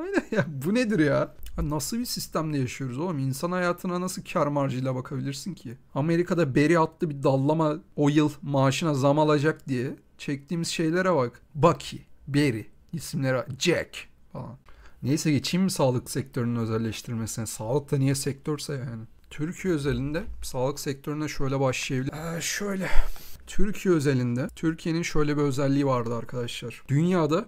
Aynen ya bu nedir ya? Nasıl bir sistemde yaşıyoruz oğlum? İnsan hayatına nasıl kar marjıyla bakabilirsin ki? Amerika'da beri attı bir dallama o yıl maaşına zam alacak diye çektiğimiz şeylere bak. Bucky, Barry isimlere Jack falan. Neyse geçeyim mi sağlık sektörünün özelleştirmesine? Sağlık da niye sektörse yani. Türkiye özelinde sağlık sektörüne şöyle başlayabilir. Ee, şöyle. Türkiye özelinde Türkiye'nin şöyle bir özelliği vardı arkadaşlar. Dünyada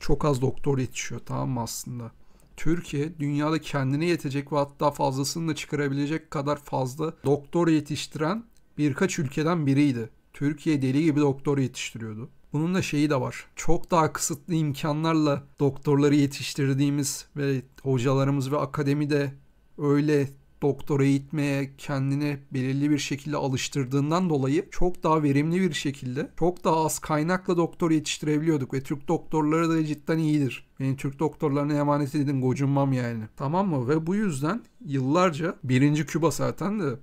çok az doktor yetişiyor tamam mı aslında? Türkiye dünyada kendine yetecek ve hatta fazlasını da çıkarabilecek kadar fazla doktor yetiştiren birkaç ülkeden biriydi. Türkiye deli gibi doktor yetiştiriyordu. Bunun da şeyi de var. Çok daha kısıtlı imkanlarla doktorları yetiştirdiğimiz ve hocalarımız ve akademide öyle doktora eğitmeye kendini belirli bir şekilde alıştırdığından dolayı çok daha verimli bir şekilde çok daha az kaynakla doktor yetiştirebiliyorduk ve Türk doktorları da cidden iyidir. Beni Türk doktorlarına emanet edin gocunmam yani. Tamam mı? Ve bu yüzden yıllarca birinci Küba zaten de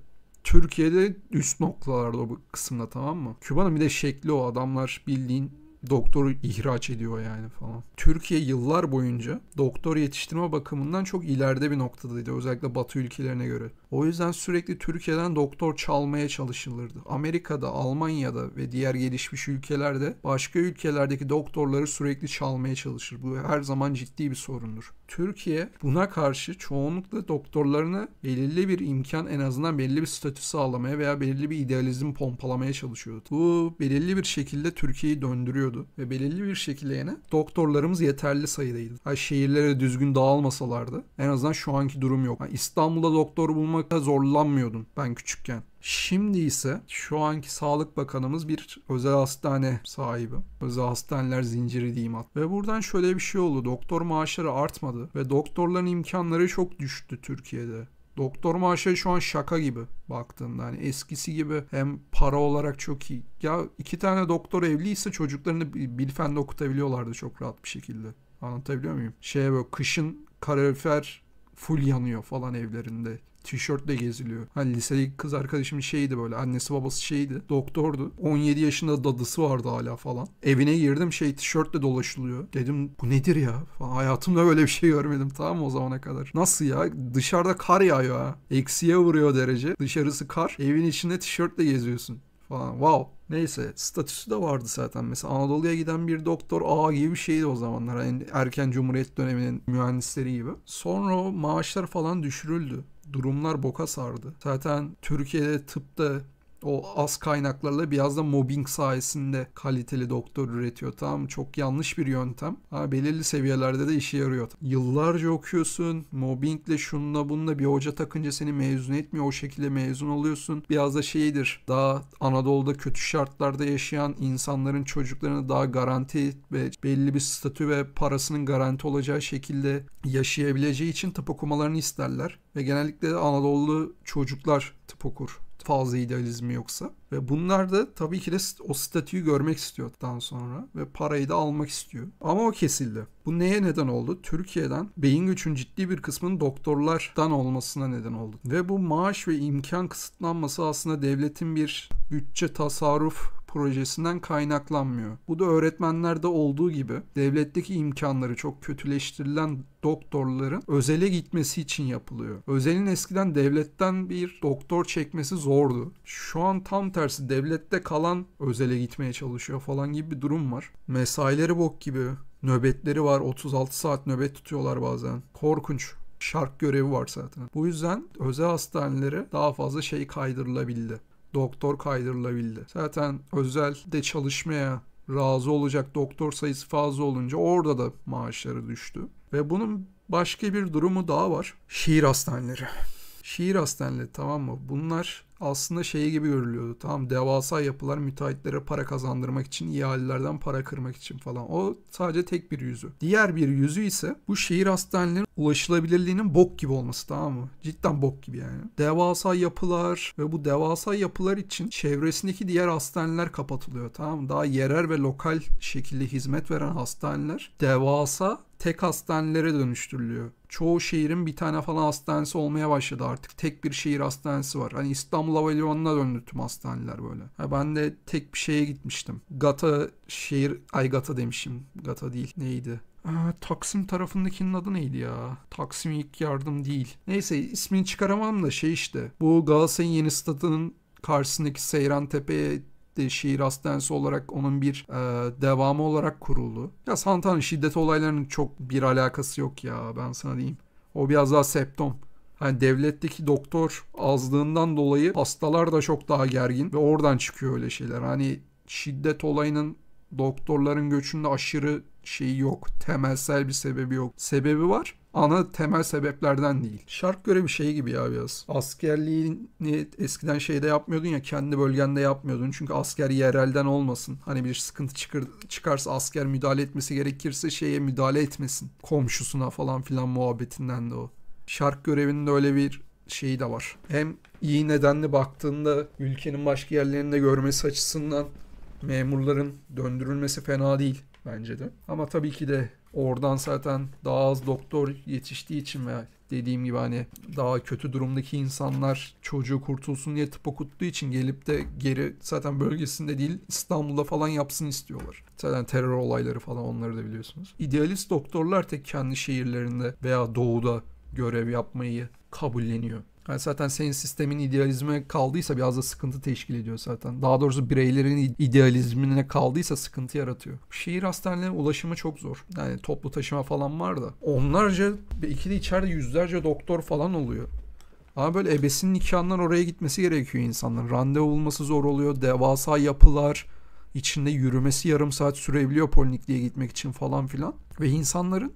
Türkiye'de üst noktalarda bu kısımda tamam mı? Küba'nın bir de şekli o adamlar bildiğin doktoru ihraç ediyor yani falan. Türkiye yıllar boyunca doktor yetiştirme bakımından çok ileride bir noktadaydı özellikle Batı ülkelerine göre. O yüzden sürekli Türkiye'den doktor çalmaya çalışılırdı. Amerika'da, Almanya'da ve diğer gelişmiş ülkelerde başka ülkelerdeki doktorları sürekli çalmaya çalışır. Bu her zaman ciddi bir sorundur. Türkiye buna karşı çoğunlukla doktorlarına belirli bir imkan en azından belirli bir statü sağlamaya veya belirli bir idealizm pompalamaya çalışıyordu. Bu belirli bir şekilde Türkiye'yi döndürüyordu veriliyordu ve belirli bir şekilde yine doktorlarımız yeterli sayıdaydı. Yani şehirlere düzgün dağılmasalardı en azından şu anki durum yok. Yani İstanbul'da doktor bulmakta zorlanmıyordum ben küçükken. Şimdi ise şu anki Sağlık Bakanımız bir özel hastane sahibi. Özel hastaneler zinciri diyeyim at. Ve buradan şöyle bir şey oldu. Doktor maaşları artmadı ve doktorların imkanları çok düştü Türkiye'de. Doktor maaşı şu an şaka gibi baktığında hani eskisi gibi hem para olarak çok iyi. Ya iki tane doktor evliyse çocuklarını Bilfen'de okutabiliyorlardı çok rahat bir şekilde. Anlatabiliyor muyum? Şeye böyle kışın kalorifer full yanıyor falan evlerinde tişörtle geziliyor. Hani lisedeki kız arkadaşım şeydi böyle annesi babası şeydi doktordu. 17 yaşında dadısı vardı hala falan. Evine girdim şey tişörtle dolaşılıyor. Dedim bu nedir ya? Falan. Hayatımda böyle bir şey görmedim tamam mı o zamana kadar. Nasıl ya? Dışarıda kar yağıyor ha. Eksiye vuruyor derece. Dışarısı kar. Evin içinde tişörtle geziyorsun falan. Wow. Neyse statüsü de vardı zaten. Mesela Anadolu'ya giden bir doktor A gibi bir şeydi o zamanlar. Yani erken Cumhuriyet döneminin mühendisleri gibi. Sonra maaşlar falan düşürüldü durumlar boka sardı. Zaten Türkiye'de tıpta o az kaynaklarla biraz da mobbing sayesinde kaliteli doktor üretiyor. Tamam çok yanlış bir yöntem. Ha, belirli seviyelerde de işe yarıyor. Yıllarca okuyorsun. Mobbingle şununla bununla bir hoca takınca seni mezun etmiyor. O şekilde mezun oluyorsun. Biraz da şeydir. Daha Anadolu'da kötü şartlarda yaşayan insanların çocuklarını daha garanti ve belli bir statü ve parasının garanti olacağı şekilde yaşayabileceği için tıp okumalarını isterler. Ve genellikle Anadolu çocuklar tıp okur fazla idealizmi yoksa. Ve bunlar da tabii ki de o statüyü görmek istiyor istiyordan sonra ve parayı da almak istiyor. Ama o kesildi. Bu neye neden oldu? Türkiye'den beyin göçün ciddi bir kısmının doktorlardan olmasına neden oldu. Ve bu maaş ve imkan kısıtlanması aslında devletin bir bütçe tasarruf projesinden kaynaklanmıyor. Bu da öğretmenlerde olduğu gibi devletteki imkanları çok kötüleştirilen doktorların özele gitmesi için yapılıyor. Özelin eskiden devletten bir doktor çekmesi zordu. Şu an tam tersi tersi devlette kalan özele gitmeye çalışıyor falan gibi bir durum var. Mesaileri bok gibi. Nöbetleri var. 36 saat nöbet tutuyorlar bazen. Korkunç şark görevi var zaten. Bu yüzden özel hastanelere daha fazla şey kaydırılabildi. Doktor kaydırılabildi. Zaten özelde çalışmaya razı olacak doktor sayısı fazla olunca orada da maaşları düştü. Ve bunun başka bir durumu daha var. Şehir hastaneleri. Şehir hastaneleri tamam mı? Bunlar aslında şeyi gibi görülüyordu. Tamam devasa yapılar müteahhitlere para kazandırmak için, ihalelerden para kırmak için falan. O sadece tek bir yüzü. Diğer bir yüzü ise bu şehir hastanelerinin ulaşılabilirliğinin bok gibi olması tamam mı? Cidden bok gibi yani. Devasa yapılar ve bu devasa yapılar için çevresindeki diğer hastaneler kapatılıyor tamam mı? Daha yerel ve lokal şekilde hizmet veren hastaneler devasa tek hastanelere dönüştürülüyor çoğu şehrin bir tane falan hastanesi olmaya başladı artık. Tek bir şehir hastanesi var. Hani İstanbul Havalimanı'na döndü tüm hastaneler böyle. Ha, ben de tek bir şeye gitmiştim. Gata şehir... Ay Gata demişim. Gata değil. Neydi? Aa, Taksim tarafındakinin adı neydi ya? Taksim ilk yardım değil. Neyse ismini çıkaramam da şey işte. Bu Galatasaray'ın yeni stadının karşısındaki Seyran Tepe'ye de Şiiras Densi olarak onun bir e, devamı olarak kuruldu. Ya Santana şiddet olaylarının çok bir alakası yok ya ben sana diyeyim. O biraz daha septom. Hani devletteki doktor azlığından dolayı hastalar da çok daha gergin ve oradan çıkıyor öyle şeyler. Hani şiddet olayının doktorların göçünde aşırı şeyi yok. Temelsel bir sebebi yok. Sebebi var ana temel sebeplerden değil. Şark görevi şey gibi ya biraz. Askerliğini eskiden şeyde yapmıyordun ya kendi bölgende yapmıyordun. Çünkü asker yerelden olmasın. Hani bir sıkıntı çıkır, çıkarsa asker müdahale etmesi gerekirse şeye müdahale etmesin. Komşusuna falan filan muhabbetinden de o. Şark görevinin de öyle bir şeyi de var. Hem iyi nedenli baktığında ülkenin başka yerlerinde görmesi açısından memurların döndürülmesi fena değil bence de. Ama tabii ki de oradan zaten daha az doktor yetiştiği için ve dediğim gibi hani daha kötü durumdaki insanlar çocuğu kurtulsun diye tıp okuttuğu için gelip de geri zaten bölgesinde değil İstanbul'da falan yapsın istiyorlar. Zaten terör olayları falan onları da biliyorsunuz. İdealist doktorlar tek kendi şehirlerinde veya doğuda görev yapmayı kabulleniyor. Yani zaten senin sistemin idealizme kaldıysa biraz da sıkıntı teşkil ediyor zaten. Daha doğrusu bireylerin idealizmine kaldıysa sıkıntı yaratıyor. Şehir hastanelerine ulaşımı çok zor. Yani toplu taşıma falan var da. Onlarca, iki de içeride yüzlerce doktor falan oluyor. Ama böyle ebesin nikahından oraya gitmesi gerekiyor insanların. Randevu bulması zor oluyor. Devasa yapılar. içinde yürümesi yarım saat sürebiliyor polikliğe gitmek için falan filan. Ve insanların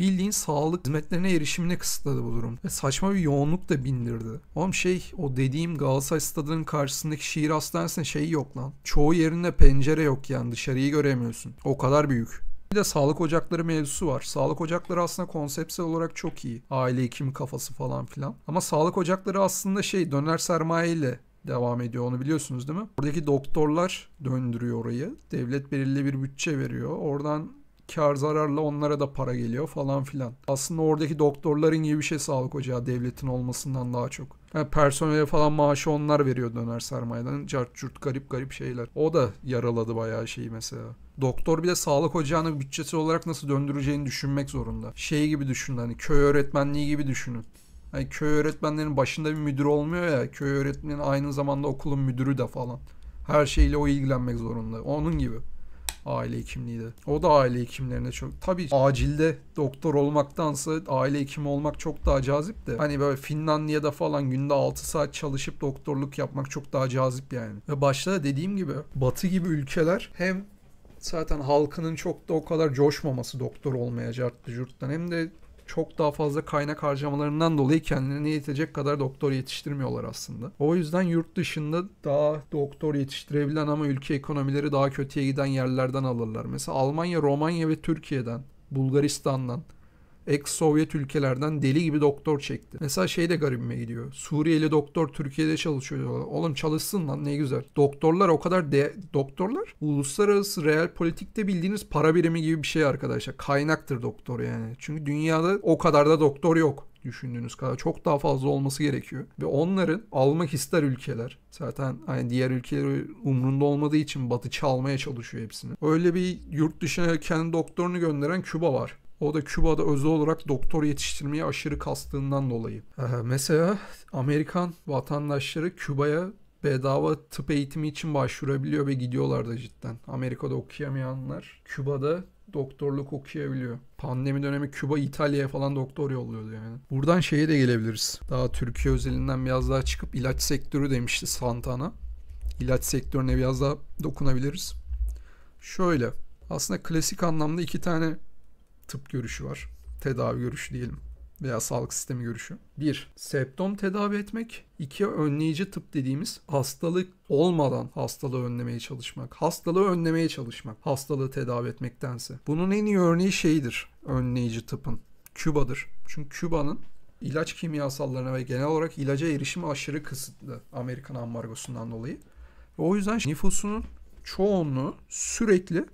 Bildiğin sağlık hizmetlerine erişimini kısıtladı bu durum. Ve saçma bir yoğunluk da bindirdi. Oğlum şey o dediğim Galatasaray stadının karşısındaki şehir hastanesinde şey yok lan. Çoğu yerinde pencere yok yani dışarıyı göremiyorsun. O kadar büyük. Bir de sağlık ocakları mevzusu var. Sağlık ocakları aslında konseptsel olarak çok iyi. Aile hekimi kafası falan filan. Ama sağlık ocakları aslında şey döner sermayeyle devam ediyor. Onu biliyorsunuz değil mi? Oradaki doktorlar döndürüyor orayı. Devlet belirli bir bütçe veriyor. Oradan kar zararla onlara da para geliyor falan filan. Aslında oradaki doktorların iyi bir şey sağlık ocağı devletin olmasından daha çok. Yani personele falan maaşı onlar veriyor döner sermayeden. Cart curt garip garip şeyler. O da yaraladı bayağı şeyi mesela. Doktor bile sağlık ocağını bütçesi olarak nasıl döndüreceğini düşünmek zorunda. Şey gibi düşünün hani köy öğretmenliği gibi düşünün. Hani köy öğretmenlerinin başında bir müdür olmuyor ya. Köy öğretmenin aynı zamanda okulun müdürü de falan. Her şeyle o ilgilenmek zorunda. Onun gibi. Aile hekimliği de. O da aile hekimlerine çok. Tabii acilde doktor olmaktansa aile hekimi olmak çok daha cazip de. Hani böyle Finlandiya'da falan günde 6 saat çalışıp doktorluk yapmak çok daha cazip yani. Ve başta dediğim gibi batı gibi ülkeler hem zaten halkının çok da o kadar coşmaması doktor olmaya cartlı hem de çok daha fazla kaynak harcamalarından dolayı kendilerine yetecek kadar doktor yetiştirmiyorlar aslında. O yüzden yurt dışında daha doktor yetiştirebilen ama ülke ekonomileri daha kötüye giden yerlerden alırlar. Mesela Almanya, Romanya ve Türkiye'den, Bulgaristan'dan ex-Sovyet ülkelerden deli gibi doktor çekti. Mesela şey de garibime gidiyor. Suriyeli doktor Türkiye'de çalışıyor diyorlar. Oğlum çalışsın lan ne güzel. Doktorlar o kadar de doktorlar uluslararası real politikte bildiğiniz para birimi gibi bir şey arkadaşlar. Kaynaktır doktor yani. Çünkü dünyada o kadar da doktor yok düşündüğünüz kadar çok daha fazla olması gerekiyor. Ve onların almak ister ülkeler. Zaten hani diğer ülkeler umrunda olmadığı için Batı çalmaya çalışıyor hepsini. Öyle bir yurt dışına kendi doktorunu gönderen Küba var. O da Küba'da özel olarak doktor yetiştirmeye aşırı kastığından dolayı. Ee, mesela Amerikan vatandaşları Küba'ya bedava tıp eğitimi için başvurabiliyor ve gidiyorlar da cidden. Amerika'da okuyamayanlar Küba'da doktorluk okuyabiliyor. Pandemi dönemi Küba, İtalya'ya falan doktor yolluyordu yani. Buradan şeye de gelebiliriz. Daha Türkiye özelinden biraz daha çıkıp ilaç sektörü demişti Santana. İlaç sektörüne biraz daha dokunabiliriz. Şöyle. Aslında klasik anlamda iki tane tıp görüşü var. Tedavi görüşü diyelim veya sağlık sistemi görüşü. 1. Septom tedavi etmek. 2. Önleyici tıp dediğimiz hastalık olmadan hastalığı önlemeye çalışmak. Hastalığı önlemeye çalışmak. Hastalığı tedavi etmektense. Bunun en iyi örneği şeydir önleyici tıpın. Küba'dır. Çünkü Küba'nın ilaç kimyasallarına ve genel olarak ilaca erişimi aşırı kısıtlı Amerikan ambargosundan dolayı. Ve o yüzden nüfusunun çoğunluğu sürekli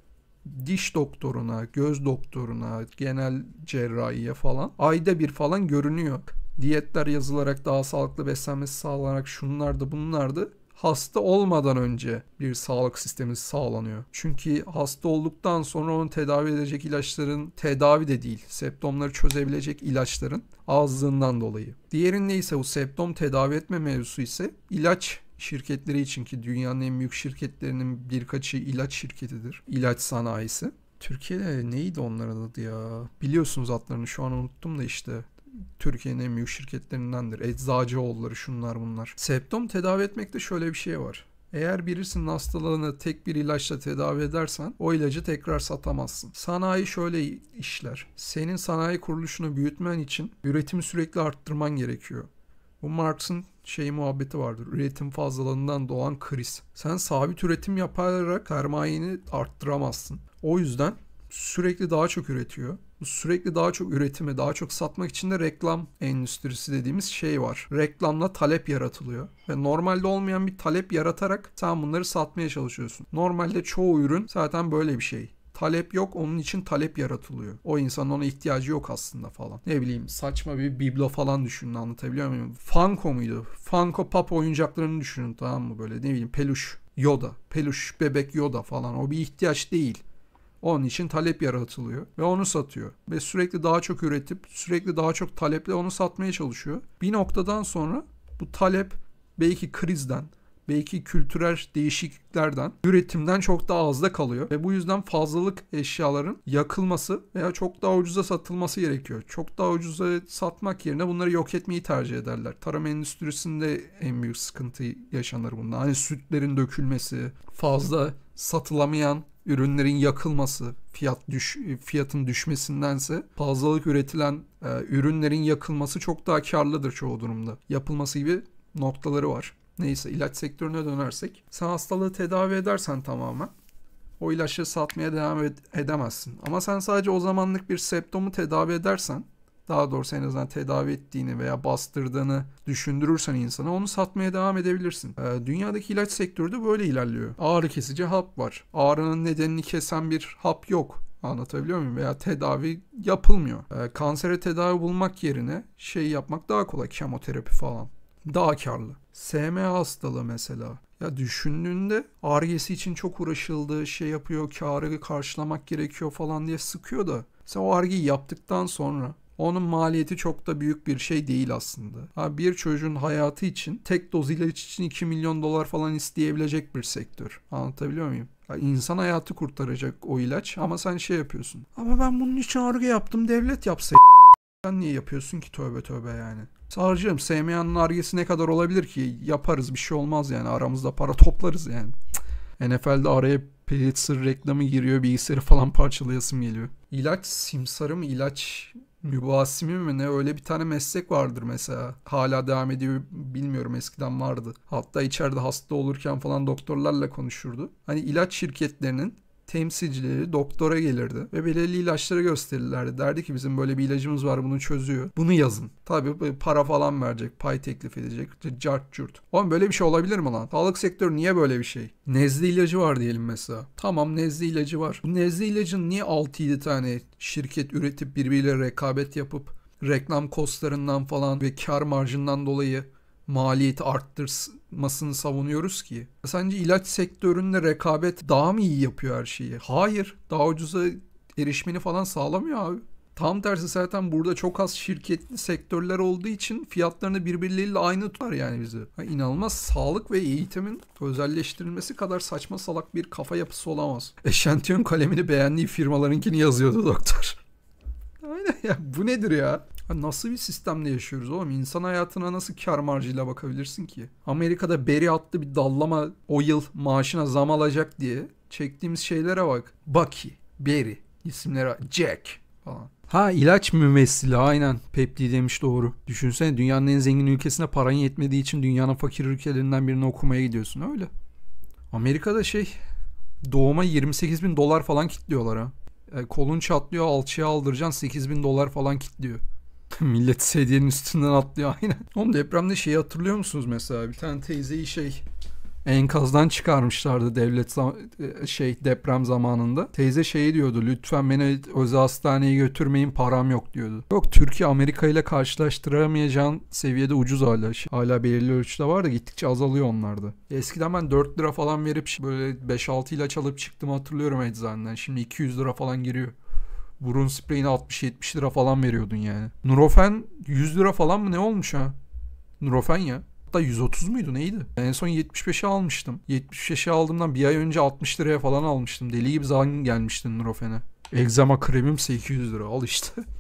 diş doktoruna, göz doktoruna, genel cerrahiye falan ayda bir falan görünüyor. Diyetler yazılarak daha sağlıklı beslenmesi sağlanarak şunlardı bunlardı hasta olmadan önce bir sağlık sistemi sağlanıyor. Çünkü hasta olduktan sonra onu tedavi edecek ilaçların tedavi de değil, septomları çözebilecek ilaçların azlığından dolayı. Diğerinde ise bu septom tedavi etme mevzusu ise ilaç şirketleri için ki dünyanın en büyük şirketlerinin birkaçı ilaç şirketidir. İlaç sanayisi. Türkiye'de neydi onların adı ya? Biliyorsunuz adlarını şu an unuttum da işte. Türkiye'nin en büyük şirketlerindendir. Eczacıoğulları şunlar bunlar. Septom tedavi etmekte şöyle bir şey var. Eğer bilirsin hastalığını tek bir ilaçla tedavi edersen o ilacı tekrar satamazsın. Sanayi şöyle işler. Senin sanayi kuruluşunu büyütmen için üretimi sürekli arttırman gerekiyor. Bu Marx'ın şey muhabbeti vardır. Üretim fazlalığından doğan kriz. Sen sabit üretim yaparak sermayeni arttıramazsın. O yüzden sürekli daha çok üretiyor. Bu sürekli daha çok üretimi, daha çok satmak için de reklam endüstrisi dediğimiz şey var. Reklamla talep yaratılıyor. Ve normalde olmayan bir talep yaratarak sen bunları satmaya çalışıyorsun. Normalde çoğu ürün zaten böyle bir şey talep yok. Onun için talep yaratılıyor. O insanın ona ihtiyacı yok aslında falan. Ne bileyim saçma bir biblo falan düşünün anlatabiliyor muyum? Funko muydu? Funko Pop oyuncaklarını düşünün tamam mı? Böyle ne bileyim peluş Yoda. Peluş bebek Yoda falan. O bir ihtiyaç değil. Onun için talep yaratılıyor ve onu satıyor. Ve sürekli daha çok üretip sürekli daha çok taleple onu satmaya çalışıyor. Bir noktadan sonra bu talep belki krizden, belki kültürel değişikliklerden, üretimden çok daha azda kalıyor. Ve bu yüzden fazlalık eşyaların yakılması veya çok daha ucuza satılması gerekiyor. Çok daha ucuza satmak yerine bunları yok etmeyi tercih ederler. Tarım endüstrisinde en büyük sıkıntı yaşanır bunda. Hani sütlerin dökülmesi, fazla satılamayan ürünlerin yakılması, fiyat düş fiyatın düşmesindense fazlalık üretilen e, ürünlerin yakılması çok daha karlıdır çoğu durumda. Yapılması gibi noktaları var neyse ilaç sektörüne dönersek sen hastalığı tedavi edersen tamamen o ilaçları satmaya devam edemezsin. Ama sen sadece o zamanlık bir septomu tedavi edersen daha doğrusu en azından tedavi ettiğini veya bastırdığını düşündürürsen insana onu satmaya devam edebilirsin. Ee, dünyadaki ilaç sektörü de böyle ilerliyor. Ağrı kesici hap var. Ağrının nedenini kesen bir hap yok. Anlatabiliyor muyum? Veya tedavi yapılmıyor. Ee, kansere tedavi bulmak yerine şey yapmak daha kolay. Kemoterapi falan daha karlı. SM hastalığı mesela. Ya düşündüğünde argesi için çok uğraşıldı, şey yapıyor, karı karşılamak gerekiyor falan diye sıkıyor da. Sen o argeyi yaptıktan sonra onun maliyeti çok da büyük bir şey değil aslında. Ha, bir çocuğun hayatı için tek doz ilaç için 2 milyon dolar falan isteyebilecek bir sektör. Anlatabiliyor muyum? Ya, insan hayatı kurtaracak o ilaç ama sen şey yapıyorsun. Ama ben bunun için arge yaptım devlet yapsaydı. Sen niye yapıyorsun ki tövbe tövbe yani. Sarcığım SMA'nın argesi ne kadar olabilir ki? Yaparız bir şey olmaz yani aramızda para toplarız yani. NFL'de araya Pulitzer reklamı giriyor bilgisayarı falan parçalayasım geliyor. İlaç simsarı mı ilaç mübasimi mi ne öyle bir tane meslek vardır mesela. Hala devam ediyor bilmiyorum eskiden vardı. Hatta içeride hasta olurken falan doktorlarla konuşurdu. Hani ilaç şirketlerinin temsilcileri doktora gelirdi ve belirli ilaçları gösterirlerdi. Derdi ki bizim böyle bir ilacımız var bunu çözüyor. Bunu yazın. Tabii para falan verecek, pay teklif edecek, cart cürt. Oğlum böyle bir şey olabilir mi lan? Sağlık sektörü niye böyle bir şey? Nezle ilacı var diyelim mesela. Tamam nezle ilacı var. Bu nezle ilacın niye 6-7 tane şirket üretip birbiriyle rekabet yapıp reklam kostlarından falan ve kar marjından dolayı maliyeti arttırmasını savunuyoruz ki. Sence ilaç sektöründe rekabet daha mı iyi yapıyor her şeyi? Hayır. Daha ucuza erişmeni falan sağlamıyor abi. Tam tersi zaten burada çok az şirketli sektörler olduğu için fiyatlarını birbirleriyle aynı tutar yani bizi. Yani inanılmaz sağlık ve eğitimin özelleştirilmesi kadar saçma salak bir kafa yapısı olamaz. Eşantiyon kalemini beğendiği firmalarınkini yazıyordu doktor. Aynen ya bu nedir ya? nasıl bir sistemde yaşıyoruz oğlum? İnsan hayatına nasıl kar marjıyla bakabilirsin ki? Amerika'da beri attı bir dallama o yıl maaşına zam alacak diye çektiğimiz şeylere bak. Bucky, Barry isimlere Jack falan. Ha ilaç mümessili aynen Pepli demiş doğru. Düşünsene dünyanın en zengin ülkesine paran yetmediği için dünyanın fakir ülkelerinden birine okumaya gidiyorsun öyle. Amerika'da şey doğuma 28 bin dolar falan kilitliyorlar ha. E, kolun çatlıyor alçıya aldıracaksın 8 bin dolar falan kilitliyor. Millet sedyenin üstünden atlıyor aynen. Oğlum depremde şeyi hatırlıyor musunuz mesela? Bir tane teyzeyi şey enkazdan çıkarmışlardı devlet e, şey deprem zamanında. Teyze şey diyordu lütfen beni özel hastaneye götürmeyin param yok diyordu. Yok Türkiye Amerika ile karşılaştıramayacağın seviyede ucuz hala. Hala belirli ölçüde var da gittikçe azalıyor onlarda. Eskiden ben 4 lira falan verip böyle 5-6 ilaç alıp çıktım hatırlıyorum eczaneden. Şimdi 200 lira falan giriyor. Burun spreyini 60-70 lira falan veriyordun yani. Nurofen 100 lira falan mı ne olmuş ha? Nurofen ya. Hatta 130 muydu neydi? En son 75'e almıştım. 75'e aldığımdan bir ay önce 60 liraya falan almıştım. Deli gibi zangin gelmiştin Nurofen'e. Egzama kremimse 200 lira al işte.